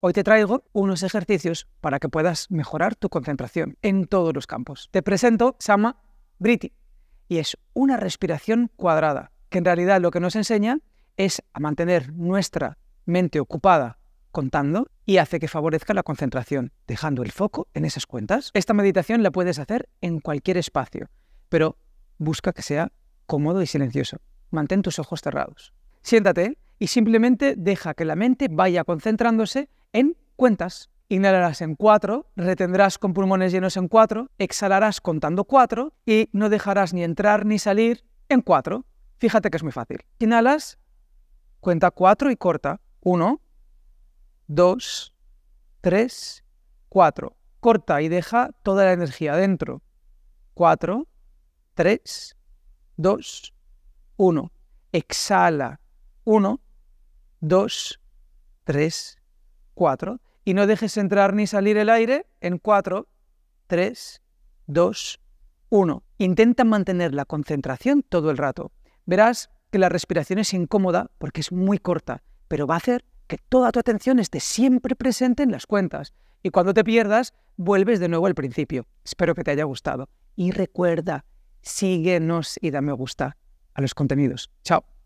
Hoy te traigo unos ejercicios para que puedas mejorar tu concentración en todos los campos. Te presento Sama Briti y es una respiración cuadrada, que en realidad lo que nos enseña es a mantener nuestra mente ocupada contando y hace que favorezca la concentración, dejando el foco en esas cuentas. Esta meditación la puedes hacer en cualquier espacio, pero busca que sea cómodo y silencioso. Mantén tus ojos cerrados. Siéntate y simplemente deja que la mente vaya concentrándose en cuentas. Inhalarás en 4, retendrás con pulmones llenos en 4, exhalarás contando 4 y no dejarás ni entrar ni salir en 4. Fíjate que es muy fácil. Inhalas, cuenta 4 y corta. 1, 2, 3, 4. Corta y deja toda la energía adentro. 4, 3, 2, 1. Exhala. 1, 2, 3, 4. Y no dejes entrar ni salir el aire en 4, 3, 2, 1. Intenta mantener la concentración todo el rato. Verás que la respiración es incómoda porque es muy corta, pero va a hacer que toda tu atención esté siempre presente en las cuentas. Y cuando te pierdas, vuelves de nuevo al principio. Espero que te haya gustado. Y recuerda, síguenos y dame me gusta a los contenidos. Chao.